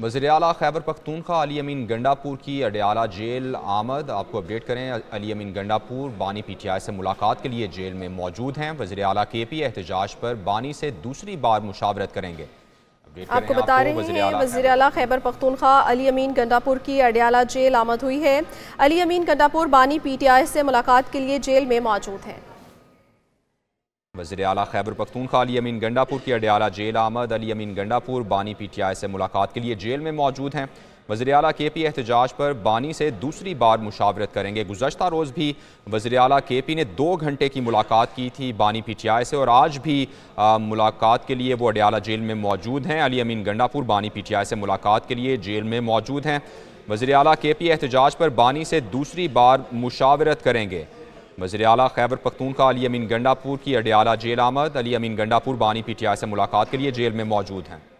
वजी अला खैबर पखतूनखा अली अमीन गंडापुर की अडयाला जेल आमद आपको अपडेट करें अली अमीन गंडापुर बानी पी टी आई से मुलाकात के लिए जेल में मौजूद हैं वजी अला के पी एहतजाज पर बानी से दूसरी बार मुशावरत करेंगे आपको बता रहे हैं वजी अला खैबर पख्तूनखा अली अमीन गंडापुर की अडयाला जेल आमद हुई है अली अमीन गंडापुर बानी पी टी आई से मुलाकात के लिए जेल में मौजूद हैं वजीर अला खैबर पख्तूनखा अली अमीन गंडापुर की अडयाला जेल आमद अली अमीन गंडापुर बानी पी टी आई से मुलाकात के लिए जेल में मौजूद हैं वजी अला के पी एहतजाज पर बानी से दूसरी बार मुशावरत करेंगे गुजशत रोज़ भी वजी अला के पी ने दो घंटे की मुलाकात की थी बानी पी टी आई से और आज भी आ, मुलाकात के लिए वो अडयाला जेल में मौजूद हैं अली अमीन गंडापुर बानी पी टी आई से मुलाकात के लिए जेल में मौजूद हैं वजी अला के पी एहतजाज पर बानी से दूसरी बार मुशावरत करेंगे वजी अला खैबर पखतूनखा अली अमीन गंडापुर की अडियाला जेल आमद अली अमीन गंडापुर बानी पी टी आई से मुलाकात के लिए जेल में मौजूद हैं